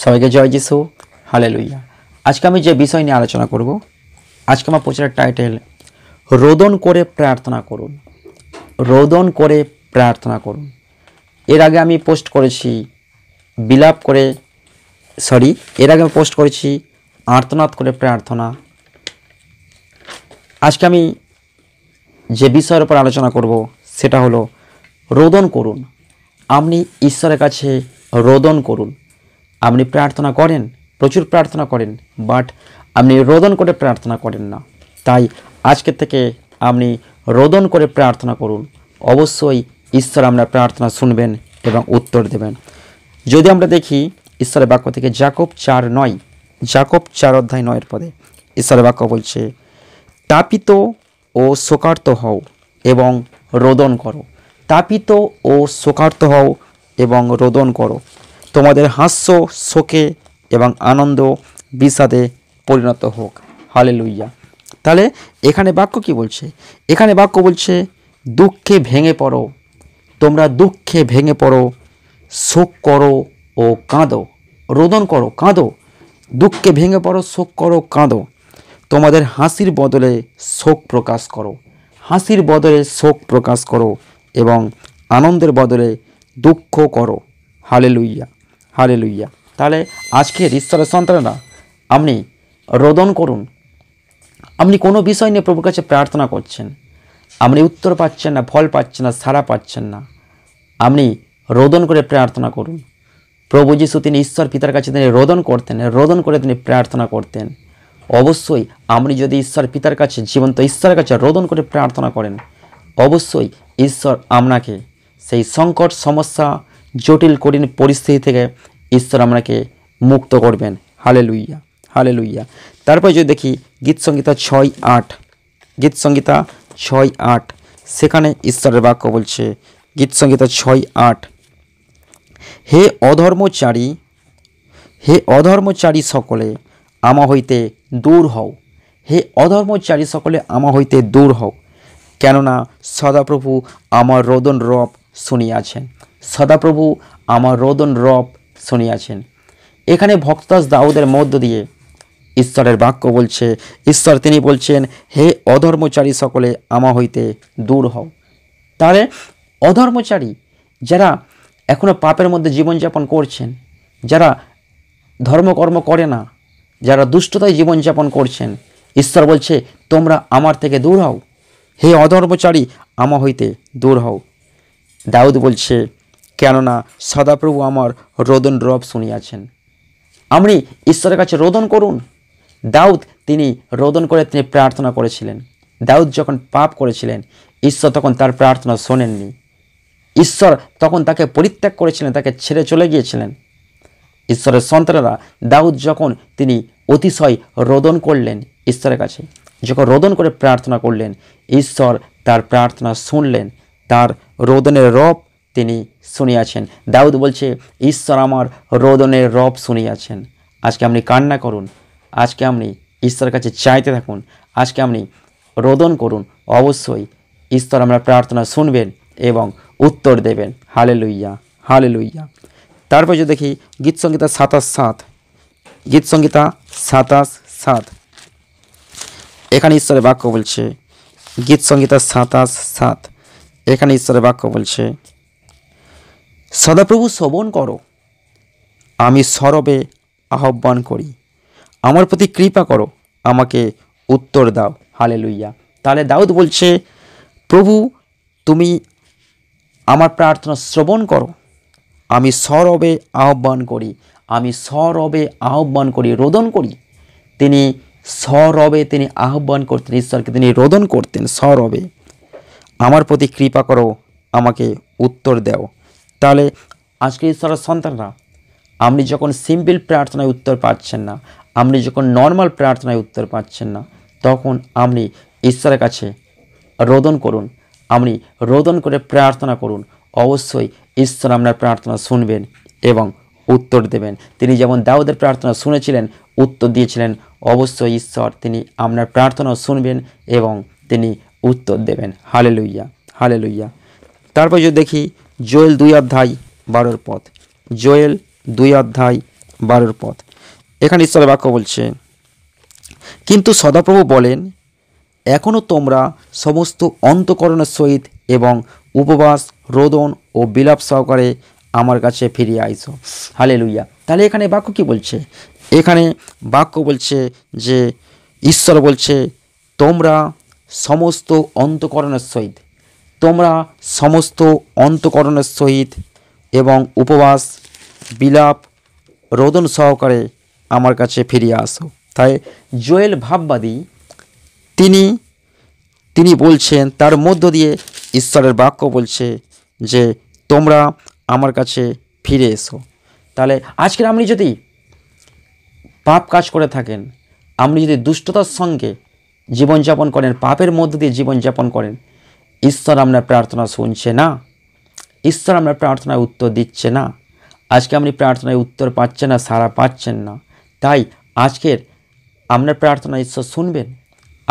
সবাইকে জয় যিশু হালে লুইয়া আজকে আমি যে বিষয় নিয়ে আলোচনা করব আজকে আমার প্রচারের টাইটেল রোদন করে প্রার্থনা করুন রোদন করে প্রার্থনা করুন এর আগে আমি পোস্ট করেছি বিলাপ করে সরি এর আগে আমি পোস্ট করেছি আর্তনাদ করে প্রার্থনা আজকে আমি যে বিষয়ের উপর আলোচনা করব সেটা হলো রোদন করুন আপনি ঈশ্বরের কাছে রোদন করুন আপনি প্রার্থনা করেন প্রচুর প্রার্থনা করেন বাট আপনি রোদন করে প্রার্থনা করেন না তাই আজকের থেকে আপনি রোদন করে প্রার্থনা করুন অবশ্যই ঈশ্বর আপনার প্রার্থনা শুনবেন এবং উত্তর দেবেন যদি আমরা দেখি ঈশ্বরের বাক্য থেকে জাকব চার নয় জাকব চার অধ্যায় নয়ের পদে ঈশ্বরের বাক্য বলছে তাপিত ও শোকার্ত হও এবং রোদন করো তাপিত ও শোকার্ত হও এবং রোদন করো তোমাদের হাস্য শোকে এবং আনন্দ বিষাদে পরিণত হোক হালে লুইয়া তাহলে এখানে বাক্য কি বলছে এখানে বাক্য বলছে দুঃখে ভেঙে পড়ো তোমরা দুঃখে ভেঙে পড়ো শোক করো ও কাঁদো রোদন করো কাঁদো দুঃখে ভেঙে পড়ো শোক করো কাঁদো তোমাদের হাসির বদলে শোক প্রকাশ করো হাসির বদলে শোক প্রকাশ করো এবং আনন্দের বদলে দুঃখ করো হালে লুইয়া হালে লুইয়া তাহলে আজকের ঈশ্বরের সন্তানরা আপনি রোদন করুন আপনি কোনো বিষয় নিয়ে প্রভুর কাছে প্রার্থনা করছেন আপনি উত্তর পাচ্ছেন না ফল পাচ্ছেন না সারা পাচ্ছেন না আপনি রোদন করে প্রার্থনা করুন প্রভু যিশু তিনি ঈশ্বর পিতার কাছে তিনি রোদন করতেন রোদন করে তিনি প্রার্থনা করতেন অবশ্যই আপনি যদি ঈশ্বর পিতার কাছে জীবন্ত ঈশ্বরের কাছে রোদন করে প্রার্থনা করেন অবশ্যই ঈশ্বর আপনাকে সেই সংকট সমস্যা জটিল কঠিন পরিস্থিতি থেকে ঈশ্বর আমাকে মুক্ত করবেন হালে লুইয়া হালে লুইয়া তারপরে যদি দেখি গীতসংগীতা ছয় আট গীতসংগীতা ছয় আট সেখানে ঈশ্বরের বাক্য বলছে গীতসংগীতা ছয় আট হে অধর্মচারী হে অধর্মচারী সকলে আমা হইতে দূর হও হে অধর্মচারী সকলে আমা হইতে দূর হও কেননা সদাপ্রভু আমার রোদন রব শুনিয়াছেন সদাপ্রভু আমার রোদন রব শুনিয়াছেন এখানে ভক্তদাস দাউদের মধ্য দিয়ে ঈশ্বরের বাক্য বলছে ঈশ্বর তিনি বলছেন হে অধর্মচারী সকলে আমা হইতে দূর হও তাহলে অধর্মচারী যারা এখনও পাপের মধ্যে জীবনযাপন করছেন যারা ধর্মকর্ম করে না যারা দুষ্টতায় জীবনযাপন করছেন ঈশ্বর বলছে তোমরা আমার থেকে দূর হও হে অধর্মচারী আমা হইতে দূর হও দাউদ বলছে কেননা সদাপ্রভু আমার রোদন রব শুনিয়াছেন আপনি ঈশ্বরের কাছে রোদন করুন দাউদ তিনি রোদন করে তিনি প্রার্থনা করেছিলেন দাউদ যখন পাপ করেছিলেন ঈশ্বর তখন তার প্রার্থনা শোনেননি ঈশ্বর তখন তাকে পরিত্যাগ করেছিলেন তাকে ছেড়ে চলে গিয়েছিলেন ঈশ্বরের সন্তানেরা দাউদ যখন তিনি অতিশয় রোদন করলেন ঈশ্বরের কাছে যখন রোদন করে প্রার্থনা করলেন ঈশ্বর তার প্রার্থনা শুনলেন তার রোদনের রব তিনি শুনিয়াছেন দাউদ বলছে ঈশ্বর আমার রোদনের রব শুনিয়াছেন আজকে আপনি কান্না করুন আজকে আপনি ঈশ্বরের কাছে চাইতে থাকুন আজকে আপনি রোদন করুন অবশ্যই ঈশ্বর আমরা প্রার্থনা শুনবেন এবং উত্তর দেবেন হালে লুইয়া হালে লুইয়া তারপর যদি দেখি গীত সংগীতা সাতাশ সাত গীত সংগীতা সাতাশ সাত এখানে ঈশ্বরের বাক্য বলছে গীত সংগীতা সাতাশ সাত এখানে ঈশ্বরের বাক্য বলছে সদাপ্রভু শ্রবণ করো আমি সরবে আহ্বান করি আমার প্রতি কৃপা করো আমাকে উত্তর দাও হালে লুইয়া তাহলে দাউদ বলছে প্রভু তুমি আমার প্রার্থনা শ্রবণ করো আমি সরবে আহ্বান করি আমি সরবে আহ্বান করি রোদন করি তিনি সরবে তিনি আহ্বান করতেন ঈশ্বরকে তিনি রোদন করতেন সরবে আমার প্রতি কৃপা করো আমাকে উত্তর দেও তাহলে আজকে ঈশ্বরের সন্তানরা আপনি যখন সিম্পল প্রার্থনায় উত্তর পাচ্ছেন না আপনি যখন নর্মাল প্রার্থনায় উত্তর পাচ্ছেন না তখন আপনি ঈশ্বরের কাছে রোদন করুন আপনি রোদন করে প্রার্থনা করুন অবশ্যই ঈশ্বর আপনার প্রার্থনা শুনবেন এবং উত্তর দেবেন তিনি যেমন দাউদের প্রার্থনা শুনেছিলেন উত্তর দিয়েছিলেন অবশ্যই ঈশ্বর তিনি আপনার প্রার্থনা শুনবেন এবং তিনি উত্তর দেবেন হালে লুইয়া হালে লুইয়া তারপর যদি দেখি জোয়েল দুই অধ্যায় বারোর পথ জয়েল দুই অধ্যায় বারোর পথ এখানে ঈশ্বরের বাক্য বলছে কিন্তু সদাপ্রভু বলেন এখনও তোমরা সমস্ত অন্তকরণের সহিত এবং উপবাস রোদন ও বিলাপ সহকারে আমার কাছে ফিরিয়ে আইস হালে লুইয়া তাহলে এখানে বাক্য কি বলছে এখানে বাক্য বলছে যে ঈশ্বর বলছে তোমরা সমস্ত অন্তকরণের সহিত তোমরা সমস্ত অন্তকরণের সহিত এবং উপবাস বিলাপ রোদন সহকারে আমার কাছে ফিরিয়ে আসো তাই জোয়েল ভাববাদী তিনি তিনি বলছেন তার মধ্য দিয়ে ঈশ্বরের বাক্য বলছে যে তোমরা আমার কাছে ফিরে এসো তাহলে আজকের আপনি যদি পাপ কাজ করে থাকেন আপনি যদি দুষ্টতার সঙ্গে জীবনযাপন করেন পাপের মধ্য দিয়ে জীবনযাপন করেন ঈশ্বর আমরা প্রার্থনা শুনছে না ঈশ্বর আমরা প্রার্থনায় উত্তর দিচ্ছে না আজকে আপনি প্রার্থনায় উত্তর পাচ্ছেন না সারা পাচ্ছেন না তাই আজকের আপনার প্রার্থনা ঈশ্বর শুনবেন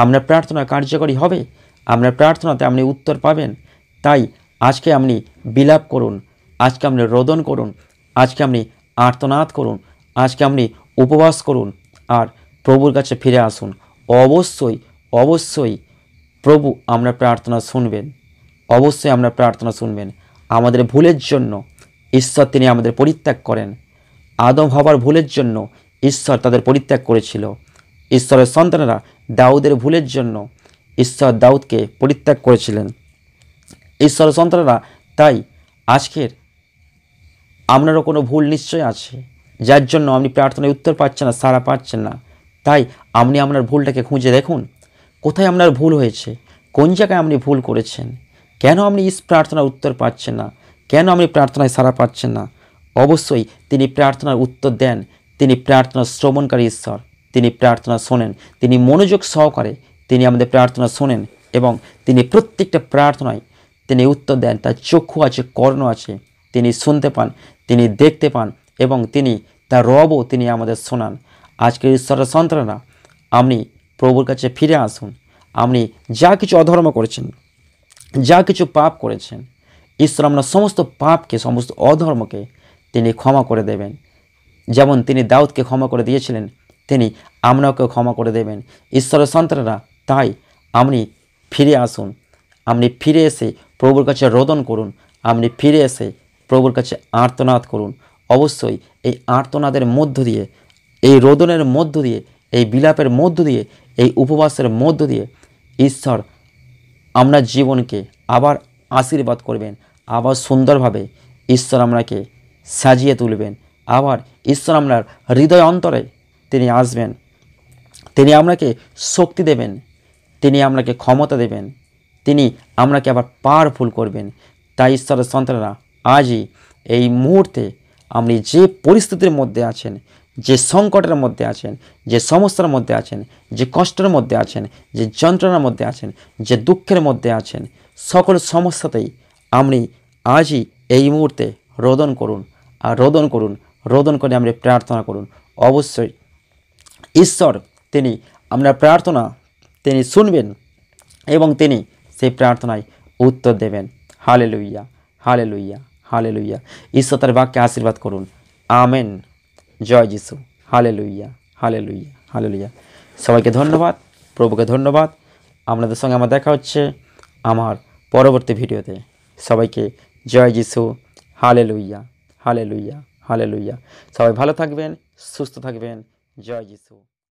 আপনার প্রার্থনা কার্যকরী হবে আপনার প্রার্থনাতে আপনি উত্তর পাবেন তাই আজকে আপনি বিলাপ করুন আজকে আপনি রোদন করুন আজকে আপনি আর্তনাদ করুন আজকে আপনি উপবাস করুন আর প্রভুর কাছে ফিরে আসুন অবশ্যই অবশ্যই প্রভু আমরা প্রার্থনা শুনবেন অবশ্যই আমরা প্রার্থনা শুনবেন আমাদের ভুলের জন্য ঈশ্বর তিনি আমাদের পরিত্যাগ করেন আদম হবার ভুলের জন্য ঈশ্বর তাদের পরিত্যাগ করেছিল ঈশ্বরের সন্তানরা দাউদের ভুলের জন্য ঈশ্বর দাউদকে পরিত্যাগ করেছিলেন ঈশ্বরের সন্তানরা তাই আজকের আপনারও কোনো ভুল নিশ্চয় আছে যার জন্য আপনি প্রার্থনায় উত্তর পাচ্ছেন না সারা পাচ্ছেন না তাই আপনি আপনার ভুলটাকে খুঁজে দেখুন কোথায় আপনার ভুল হয়েছে কোন জায়গায় আপনি ভুল করেছেন কেন আপনি ইস প্রার্থনার উত্তর পাচ্ছেন না কেন আপনি প্রার্থনায় সারা পাচ্ছেন না অবশ্যই তিনি প্রার্থনার উত্তর দেন তিনি প্রার্থনা শ্রবণকারী ঈশ্বর তিনি প্রার্থনা শোনেন তিনি মনোযোগ সহকারে তিনি আমাদের প্রার্থনা শোনেন এবং তিনি প্রত্যেকটা প্রার্থনায় তিনি উত্তর দেন তার চক্ষু আছে কর্ণ আছে তিনি শুনতে পান তিনি দেখতে পান এবং তিনি তার রবও তিনি আমাদের শোনান আজকের ঈশ্বরের সন্তানরা আপনি প্রভুর কাছে ফিরে আসুন আপনি যা কিছু অধর্ম করেছেন যা কিছু পাপ করেছেন ঈশ্বর আপনার সমস্ত পাপকে সমস্ত অধর্মকে তিনি ক্ষমা করে দেবেন যেমন তিনি দাউদকে ক্ষমা করে দিয়েছিলেন তিনি আপনাকেও ক্ষমা করে দেবেন ঈশ্বরের সন্তানরা তাই আপনি ফিরে আসুন আপনি ফিরে এসে প্রভুর কাছে রোদন করুন আপনি ফিরে এসে প্রভুর কাছে আর্তনাদ করুন অবশ্যই এই আর্তনাদের মধ্য দিয়ে এই রোদনের মধ্য দিয়ে এই বিলাপের মধ্য দিয়ে এই উপবাসের মধ্য দিয়ে ঈশ্বর আমরা জীবনকে আবার আশীর্বাদ করবেন আবার সুন্দরভাবে ঈশ্বর আমরাকে সাজিয়ে তুলবেন আবার ঈশ্বর আমরার হৃদয় অন্তরে তিনি আসবেন তিনি আমরাকে শক্তি দেবেন তিনি আমরাকে ক্ষমতা দেবেন তিনি আমরাকে আবার পাওয়ারফুল করবেন তাই ঈশ্বরের সন্তানরা আজই এই মুহূর্তে আপনি যে পরিস্থিতির মধ্যে আছেন যে সংকটের মধ্যে আছেন যে সমস্যার মধ্যে আছেন যে কষ্টের মধ্যে আছেন যে যন্ত্রণার মধ্যে আছেন যে দুঃখের মধ্যে আছেন সকল সমস্যাতেই আপনি আজই এই মুহূর্তে রোদন করুন আর রোদন করুন রোদন করে আপনি প্রার্থনা করুন অবশ্যই ঈশ্বর তিনি আপনার প্রার্থনা তিনি শুনবেন এবং তিনি সেই প্রার্থনায় উত্তর দেবেন হালে লুইয়া হালে লুইয়া হালে লুইয়া ঈশ্বর তার বাক্যে আশীর্বাদ করুন আমেন জয় যিশু হালে লুইয়া হালে লুইয়া হালে লুইয়া সবাইকে ধন্যবাদ প্রভুকে ধন্যবাদ আপনাদের সঙ্গে আমার দেখা হচ্ছে আমার পরবর্তী ভিডিওতে সবাইকে জয় যিশু হালে লুইয়া হালে লুইয়া হালে লুইয়া সবাই ভালো থাকবেন সুস্থ থাকবেন জয় যিশু